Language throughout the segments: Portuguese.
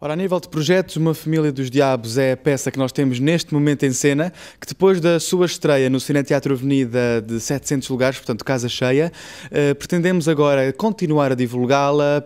Ora, a nível de projetos, Uma Família dos Diabos é a peça que nós temos neste momento em cena, que depois da sua estreia no Cine Teatro Avenida de 700 lugares, portanto casa cheia, eh, pretendemos agora continuar a divulgá-la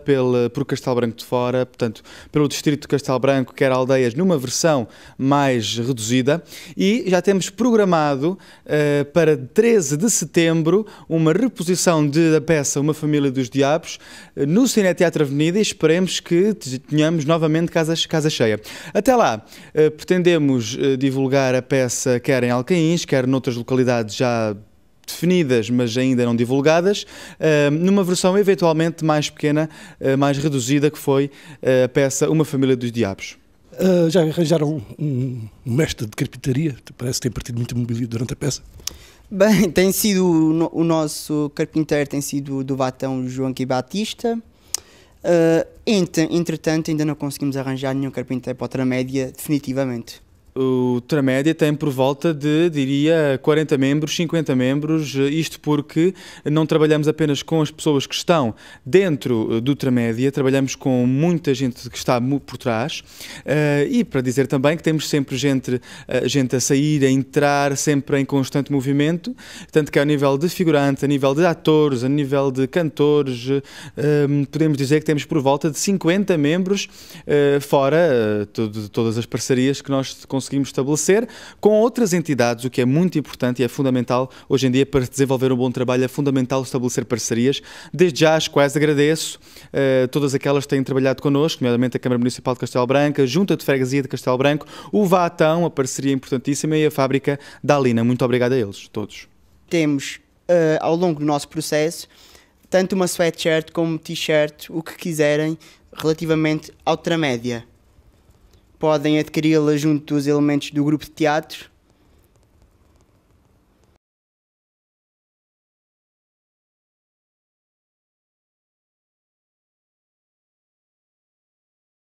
por Castelo Branco de Fora, portanto pelo distrito de Castelo Branco, quer aldeias, numa versão mais reduzida, e já temos programado eh, para 13 de setembro uma reposição de, da peça Uma Família dos Diabos eh, no Cine Teatro Avenida e esperemos que tenhamos novamente de Casa, casa Cheia. Até lá, eh, pretendemos eh, divulgar a peça quer em Alcaíns, quer noutras localidades já definidas, mas ainda não divulgadas, eh, numa versão eventualmente mais pequena, mais reduzida, que foi a peça Uma Família dos Diabos. Uh, já arranjaram um, um mestre de carpintaria? Parece que tem partido muito mobília durante a peça. Bem, tem sido o, nosso carpinteiro tem sido do batão João Batista. Uh, entretanto, ainda não conseguimos arranjar nenhum carpinteiro para outra média definitivamente. O Tramédia tem por volta de, diria, 40 membros, 50 membros, eh, isto porque não trabalhamos apenas com as pessoas que estão dentro eh, do Tramédia, trabalhamos com muita gente que está por trás eh, e para dizer também que temos sempre gente, gente a sair, a entrar, sempre em constante movimento, tanto que ao nível de figurantes, a nível de atores, a nível de cantores, podemos dizer que temos por volta de 50 membros, fora de todas as parcerias que nós conseguimos conseguimos estabelecer com outras entidades, o que é muito importante e é fundamental hoje em dia para desenvolver um bom trabalho, é fundamental estabelecer parcerias. Desde já as quais agradeço uh, todas aquelas que têm trabalhado connosco, nomeadamente a Câmara Municipal de Castelo Branco, a Junta de Freguesia de Castelo Branco, o Vatão, a parceria importantíssima, e a Fábrica da Alina. Muito obrigado a eles, todos. Temos, uh, ao longo do nosso processo, tanto uma sweatshirt como t-shirt, o que quiserem, relativamente à outra média podem adquiri-la junto dos elementos do grupo de teatro